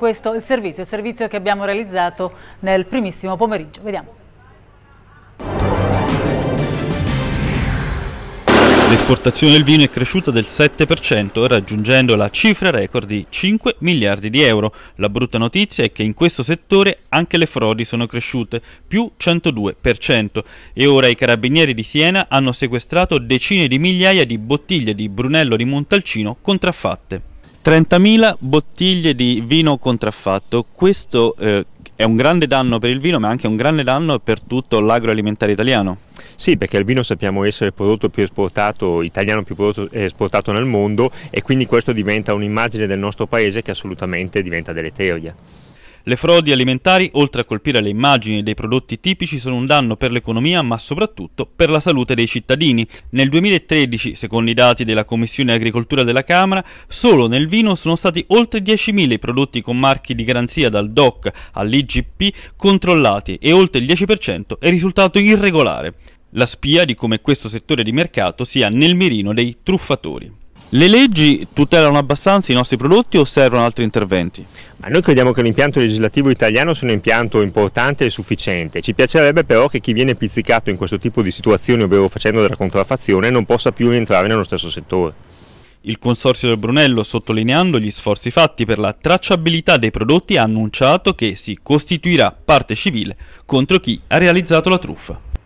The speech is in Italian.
Questo è il servizio, il servizio che abbiamo realizzato nel primissimo pomeriggio. Vediamo. L'esportazione del vino è cresciuta del 7%, raggiungendo la cifra record di 5 miliardi di euro. La brutta notizia è che in questo settore anche le frodi sono cresciute, più 102%. E ora i carabinieri di Siena hanno sequestrato decine di migliaia di bottiglie di Brunello di Montalcino contraffatte. 30.000 bottiglie di vino contraffatto, questo eh, è un grande danno per il vino ma anche un grande danno per tutto l'agroalimentare italiano. Sì, perché il vino sappiamo essere il prodotto più esportato, italiano più prodotto, eh, esportato nel mondo e quindi questo diventa un'immagine del nostro paese che assolutamente diventa deleteria. Le frodi alimentari, oltre a colpire le immagini dei prodotti tipici, sono un danno per l'economia ma soprattutto per la salute dei cittadini. Nel 2013, secondo i dati della Commissione Agricoltura della Camera, solo nel vino sono stati oltre 10.000 i prodotti con marchi di garanzia dal DOC all'IGP controllati e oltre il 10% è risultato irregolare. La spia di come questo settore di mercato sia nel mirino dei truffatori. Le leggi tutelano abbastanza i nostri prodotti o servono altri interventi? Ma noi crediamo che l'impianto legislativo italiano sia un impianto importante e sufficiente. Ci piacerebbe però che chi viene pizzicato in questo tipo di situazioni, ovvero facendo della contraffazione, non possa più rientrare nello stesso settore. Il Consorzio del Brunello, sottolineando gli sforzi fatti per la tracciabilità dei prodotti, ha annunciato che si costituirà parte civile contro chi ha realizzato la truffa.